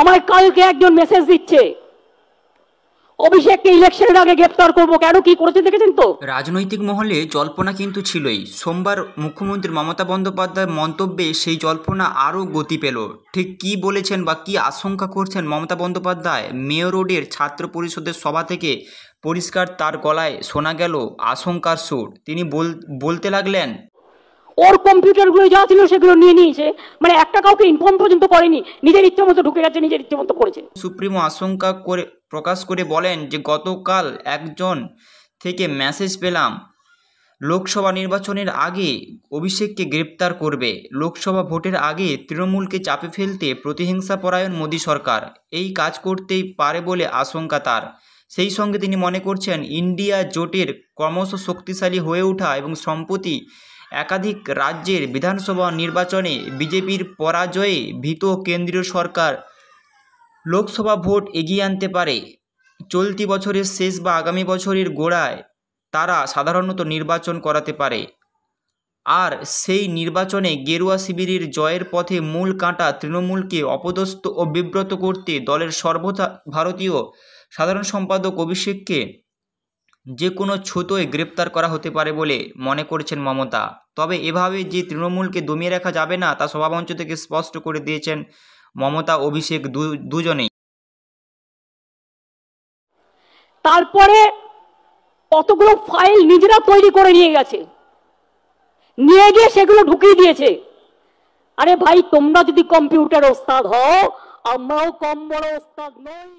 আমায় কালকে একজন মেসেজ দিচ্ছে অভিষেককে ইলেকশনের আগে গ্রেপ্তার করব কেন কি করেছে দেখেছেন তো রাজনৈতিক মহলে জল্পনা কিন্তু ছিলই সোমবার মুখ্যমন্ত্রী মমতা বন্দ্যোপাধ্যায়ের মন্তব্যে সেই জল্পনা আরও গতি পেল ঠিক কি বলেছেন বা কি আশঙ্কা করছেন মমতা বন্দ্যোপাধ্যায় মেয়র রোডের ছাত্র পরিষদের সভা থেকে পরিষ্কার তার গলায় শোনা গেল আশঙ্কার সুর তিনি বলতে লাগলেন ওর কম্পিউটারগুলো যা ছিল সেগুলো নিয়ে নিয়েছে মানে একটা কাউকে ইনফর্ম পর্যন্ত করেনি নিজের ইচ্ছে মতো ঢুকে গেছে নিজের ইচ্ছে মতো করেছে সুপ্রিমো আশঙ্কা করে প্রকাশ করে বলেন যে গতকাল একজন থেকে মেসেজ পেলাম লোকসভা নির্বাচনের আগে অভিষেককে গ্রেপ্তার করবে লোকসভা ভোটের আগে তৃণমূলকে চাপে ফেলতে প্রতিহিংসাপরায়ণ মোদী সরকার এই কাজ করতেই পারে বলে আশঙ্কা তার সেই সঙ্গে তিনি মনে করছেন ইন্ডিয়া জোটের ক্রমশ শক্তিশালী হয়ে ওঠা এবং সম্প্রতি একাধিক রাজ্যের বিধানসভা নির্বাচনে বিজেপির পরাজয়ে ভীত কেন্দ্রীয় সরকার লোকসভা ভোট এগিয়ে আনতে পারে চলতি বছরের শেষ বা আগামী বছরের গোড়ায় তারা সাধারণত নির্বাচন করাতে পারে আর সেই নির্বাচনে গেরুয়া শিবিরের জয়ের পথে মূল কাঁটা তৃণমূলকে অপদস্থ ও বিব্রত করতে দলের সর্বথা ভারতীয় সাধারণ সম্পাদক অভিষেককে যে কোনো ছুতোয় গ্রেপ্তার করা হতে পারে বলে মনে করছেন মমতা তবে এভাবে যে তৃণমূলকে দমিয়ে রাখা যাবে না তা সভামঞ্চ থেকে স্পষ্ট করে দিয়েছেন মমতা অভিষেক দুজনেই তারপরে কতগুলো ফাইল নিজেরা তৈরি করে নিয়ে গেছে নিয়ে গিয়ে সেগুলো ঢুকিয়ে দিয়েছে আরে ভাই তোমরা যদি কম্পিউটার ওস্তাদ হও আমরাও কম বড় ওস্তাদ নই